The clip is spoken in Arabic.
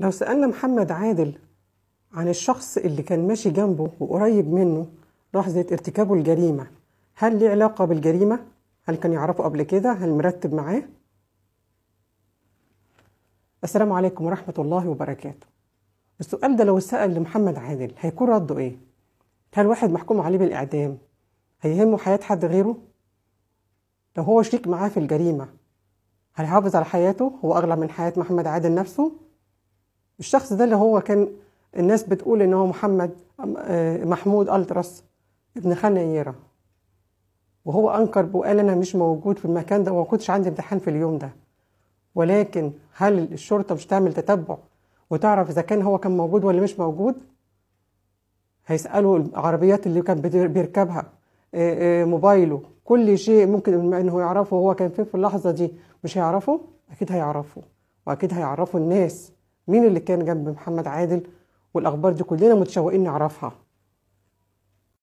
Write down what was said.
لو سألنا محمد عادل عن الشخص اللي كان ماشي جنبه وقريب منه لحظة ارتكابه الجريمة هل ليه علاقة بالجريمة؟ هل كان يعرفه قبل كده؟ هل مرتب معاه؟ السلام عليكم ورحمة الله وبركاته السؤال ده لو اتسأل لمحمد عادل هيكون رده ايه؟ هل واحد محكوم عليه بالإعدام هيهمه حياة حد غيره؟ لو هو شريك معاه في الجريمة هيحافظ على حياته هو أغلى من حياة محمد عادل نفسه؟ الشخص ده اللي هو كان الناس بتقول ان هو محمد محمود التراس ابن خنيره وهو انكر وقال انا مش موجود في المكان ده وما كنتش عندي امتحان في اليوم ده ولكن هل الشرطه مش تعمل تتبع وتعرف اذا كان هو كان موجود ولا مش موجود هيسالوا العربيات اللي كان بيركبها آه، آه، موبايله كل شيء ممكن انه يعرفه هو كان فين في اللحظه دي مش هيعرفه اكيد هيعرفه واكيد هيعرفه الناس مين اللي كان جنب محمد عادل والأخبار دي كلنا متشوقين نعرفها